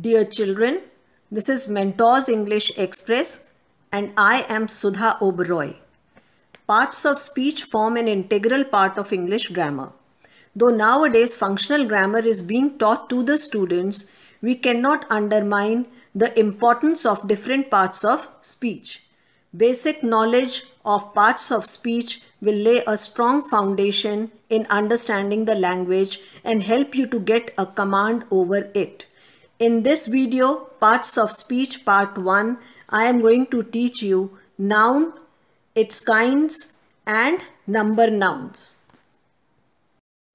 Dear children, this is Mentors English Express and I am Sudha Oberoi. Parts of speech form an integral part of English grammar. Though nowadays functional grammar is being taught to the students, we cannot undermine the importance of different parts of speech. Basic knowledge of parts of speech will lay a strong foundation in understanding the language and help you to get a command over it. In this video, Parts of Speech Part 1, I am going to teach you noun, its kinds and number nouns.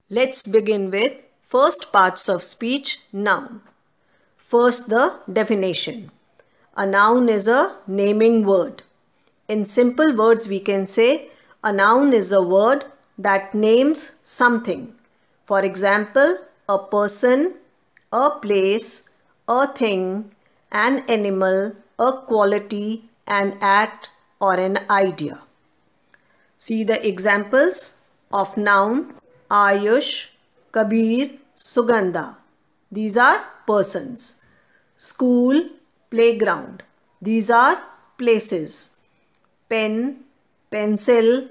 Let's begin with first parts of speech noun. First the definition. A noun is a naming word. In simple words we can say a noun is a word that names something. For example, a person, a place, a thing, an animal, a quality, an act or an idea. See the examples of noun Ayush, Kabir, Suganda. These are persons. School, playground. These are places. Pen, pencil,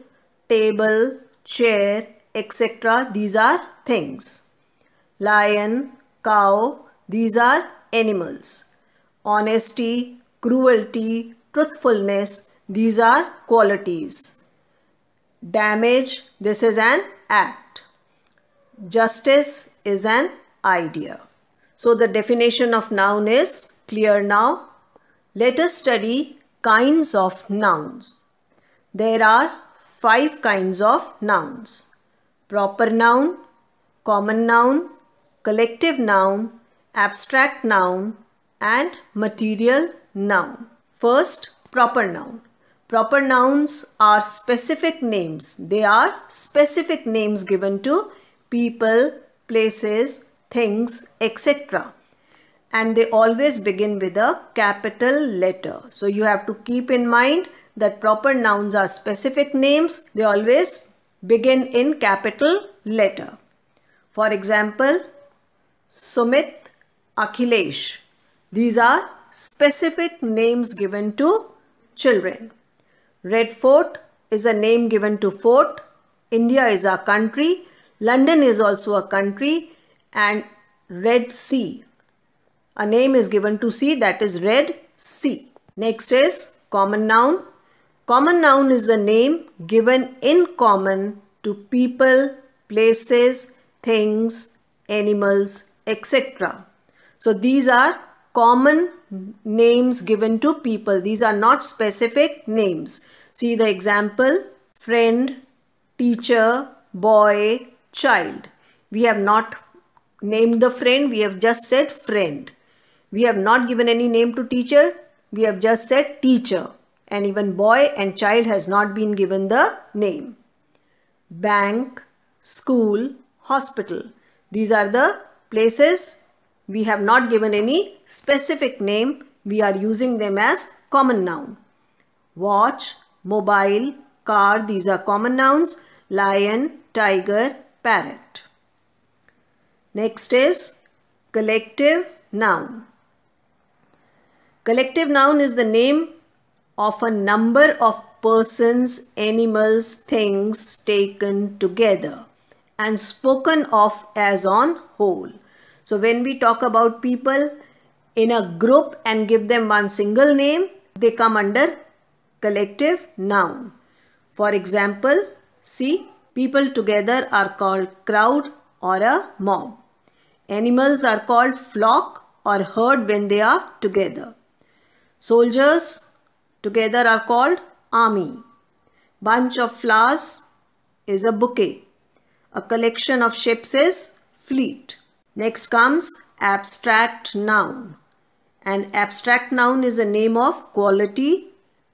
table, chair, etc. These are things. Lion, cow. These are animals. Honesty, cruelty, truthfulness, these are qualities. Damage, this is an act. Justice is an idea. So the definition of noun is clear now. Let us study kinds of nouns. There are five kinds of nouns. Proper noun, common noun, collective noun, abstract noun and material noun. First, proper noun. Proper nouns are specific names. They are specific names given to people, places, things, etc. And they always begin with a capital letter. So you have to keep in mind that proper nouns are specific names. They always begin in capital letter. For example, Sumit Akhilesh. These are specific names given to children. Red Fort is a name given to fort. India is a country. London is also a country. And Red Sea. A name is given to sea that is Red Sea. Next is common noun. Common noun is a name given in common to people, places, things, animals, etc. So these are common names given to people. These are not specific names. See the example, friend, teacher, boy, child. We have not named the friend, we have just said friend. We have not given any name to teacher, we have just said teacher. And even boy and child has not been given the name. Bank, school, hospital. These are the places we have not given any specific name. We are using them as common noun. Watch, mobile, car, these are common nouns. Lion, tiger, parrot. Next is collective noun. Collective noun is the name of a number of persons, animals, things taken together and spoken of as on whole. So when we talk about people in a group and give them one single name, they come under collective noun. For example, see, people together are called crowd or a mob. Animals are called flock or herd when they are together. Soldiers together are called army. Bunch of flowers is a bouquet. A collection of ships is fleet. Next comes abstract noun. An abstract noun is a name of quality,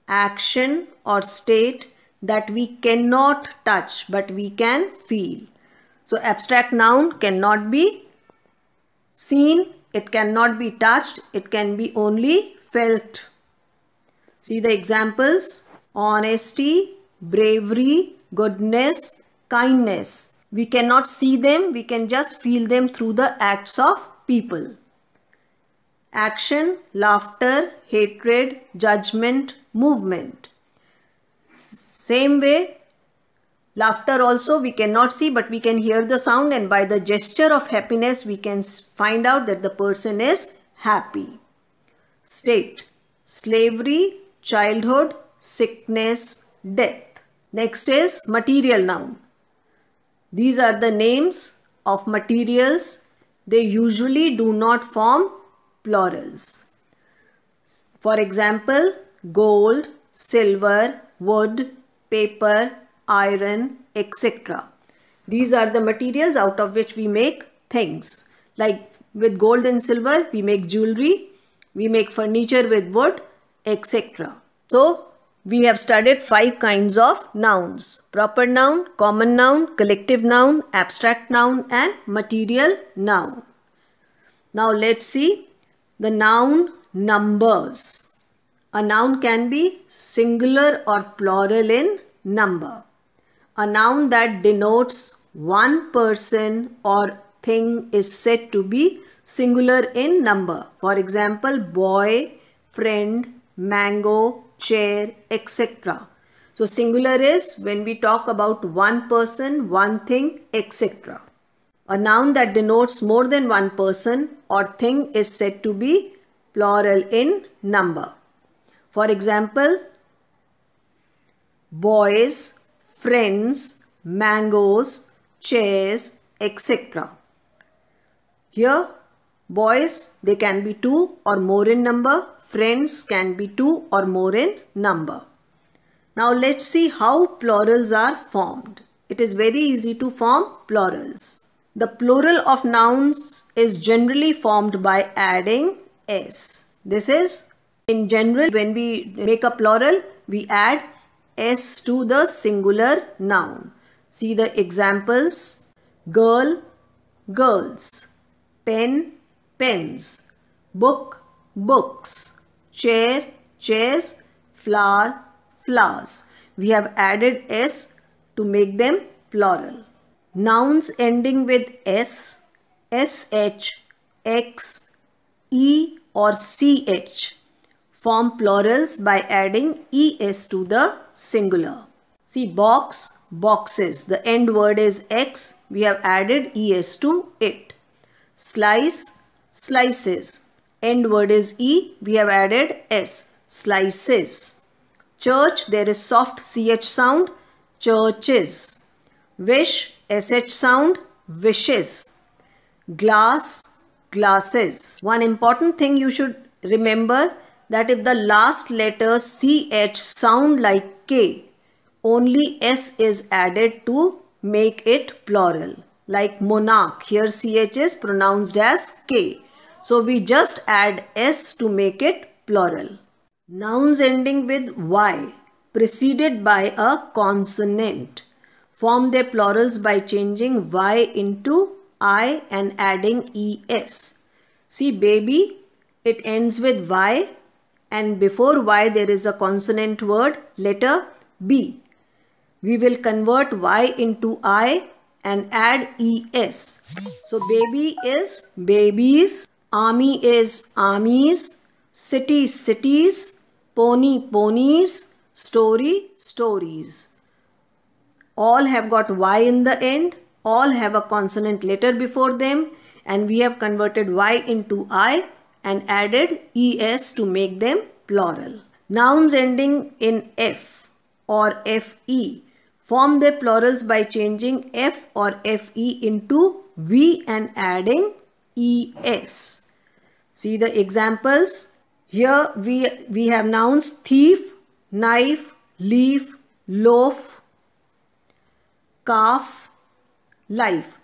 action or state that we cannot touch but we can feel. So abstract noun cannot be seen, it cannot be touched, it can be only felt. See the examples honesty, bravery, goodness, kindness. We cannot see them, we can just feel them through the acts of people. Action, laughter, hatred, judgment, movement. Same way, laughter also we cannot see but we can hear the sound and by the gesture of happiness we can find out that the person is happy. State, slavery, childhood, sickness, death. Next is material noun. These are the names of materials. They usually do not form plurals. For example, gold, silver, wood, paper, iron, etc. These are the materials out of which we make things. Like with gold and silver, we make jewelry, we make furniture with wood, etc. So, we have studied five kinds of nouns. Proper noun, common noun, collective noun, abstract noun and material noun. Now let's see the noun numbers. A noun can be singular or plural in number. A noun that denotes one person or thing is said to be singular in number. For example, boy, friend, mango, chair, etc. So singular is when we talk about one person, one thing, etc. A noun that denotes more than one person or thing is said to be plural in number. For example, boys, friends, mangoes, chairs, etc. Here Boys, they can be two or more in number. Friends can be two or more in number. Now let's see how plurals are formed. It is very easy to form plurals. The plural of nouns is generally formed by adding s. This is in general when we make a plural we add s to the singular noun. See the examples girl, girls, pen, pens, book, books, chair, chairs, flower, flowers. We have added s to make them plural. Nouns ending with s, sh, x, e or ch form plurals by adding es to the singular. See box, boxes. The end word is x. We have added es to it. Slice, slices. End word is E, we have added S, slices. Church, there is soft CH sound, churches. Wish, SH sound, wishes. Glass, glasses. One important thing you should remember that if the last letter CH sound like K, only S is added to make it plural like monarch. Here CH is pronounced as K. So we just add S to make it plural. Nouns ending with Y preceded by a consonant form their plurals by changing Y into I and adding ES. See baby, it ends with Y and before Y there is a consonant word letter B. We will convert Y into I and add es. So baby is babies, army is armies, city cities, pony ponies, story stories. All have got y in the end, all have a consonant letter before them and we have converted y into i and added es to make them plural. Nouns ending in f or fe Form their plurals by changing F or FE into V and adding ES. See the examples. Here we, we have nouns thief, knife, leaf, loaf, calf, life.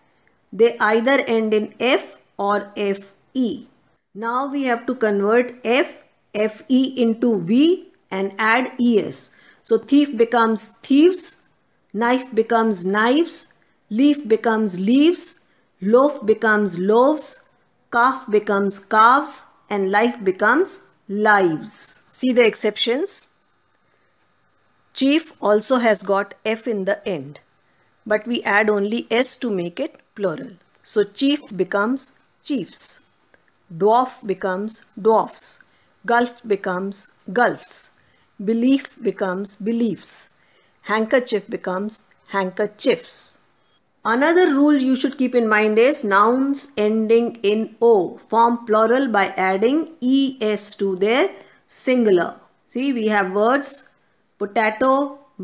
They either end in F or FE. Now we have to convert F, FE into V and add ES. So thief becomes thieves, Knife becomes knives. Leaf becomes leaves. Loaf becomes loaves. Calf becomes calves. And life becomes lives. See the exceptions? Chief also has got F in the end. But we add only S to make it plural. So chief becomes chiefs. Dwarf becomes dwarfs. Gulf becomes gulfs. Belief becomes beliefs handkerchief becomes handkerchiefs. Another rule you should keep in mind is nouns ending in O form plural by adding ES to their singular. See, we have words potato,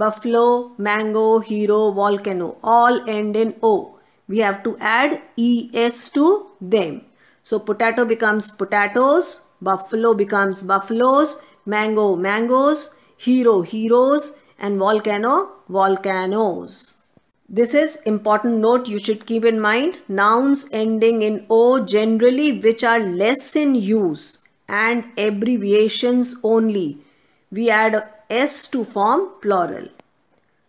buffalo, mango, hero, volcano all end in O. We have to add ES to them. So potato becomes potatoes, buffalo becomes buffaloes, mango, mangoes, hero, heroes, and volcano, volcanoes. This is important note you should keep in mind. Nouns ending in O generally which are less in use and abbreviations only. We add S to form plural.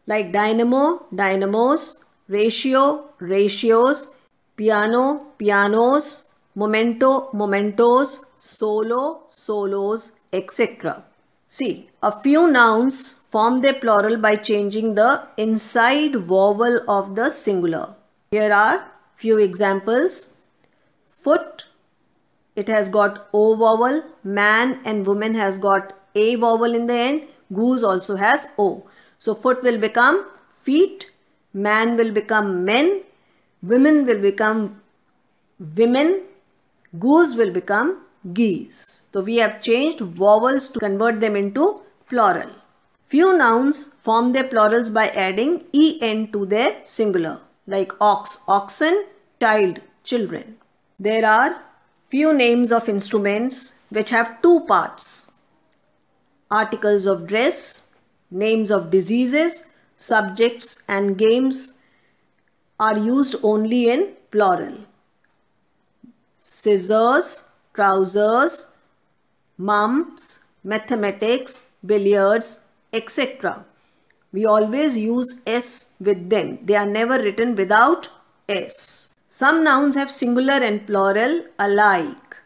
Like dynamo, dynamos, ratio, ratios, piano, pianos, momento, momentos, solo, solos, etc. See, a few nouns form their plural by changing the inside vowel of the singular. Here are few examples. Foot, it has got O vowel. Man and woman has got A vowel in the end. Goose also has O. So foot will become feet. Man will become men. Women will become women. Goose will become geese. So we have changed vowels to convert them into plural. Few nouns form their plurals by adding en to their singular like ox, oxen, child, children. There are few names of instruments which have two parts. Articles of dress, names of diseases, subjects and games are used only in plural. Scissors, trousers, mumps, mathematics, billiards, etc. We always use s with them. They are never written without s. Some nouns have singular and plural alike.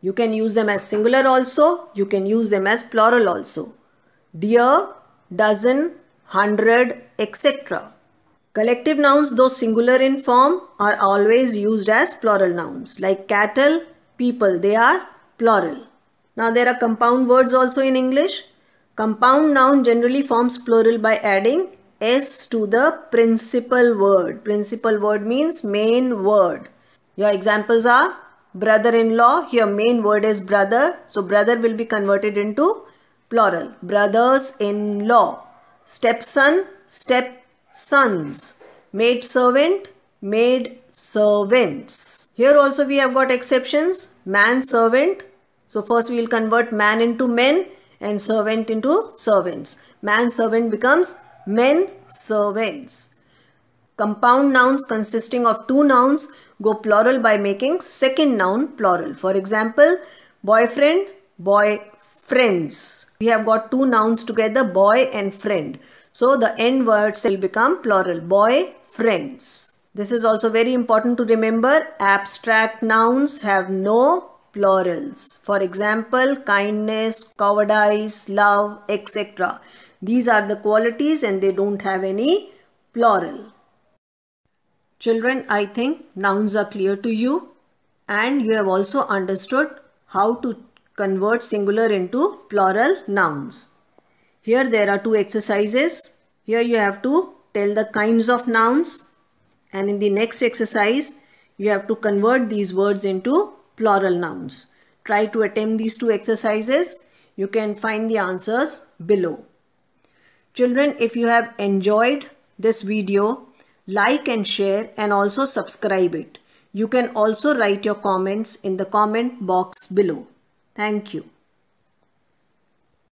You can use them as singular also. You can use them as plural also. Deer, dozen, hundred, etc. Collective nouns, though singular in form, are always used as plural nouns like cattle, people. They are plural. Now there are compound words also in English. Compound noun generally forms plural by adding S to the principal word. Principal word means main word. Your examples are brother-in-law. Here main word is brother. So brother will be converted into plural. Brothers-in-law. Stepson, step sons. Maid servant, maid servants. Here also we have got exceptions. Man servant. So first we will convert man into men and servant into servants. Man servant becomes men servants. Compound nouns consisting of two nouns go plural by making second noun plural. For example, boyfriend, boy friends. We have got two nouns together, boy and friend. So the end words will become plural. Boy friends. This is also very important to remember. Abstract nouns have no plurals. For example, kindness, cowardice, love, etc. These are the qualities and they don't have any plural. Children, I think nouns are clear to you and you have also understood how to convert singular into plural nouns. Here there are two exercises. Here you have to tell the kinds of nouns and in the next exercise you have to convert these words into plural nouns. Try to attempt these two exercises. You can find the answers below. Children, if you have enjoyed this video, like and share and also subscribe it. You can also write your comments in the comment box below. Thank you.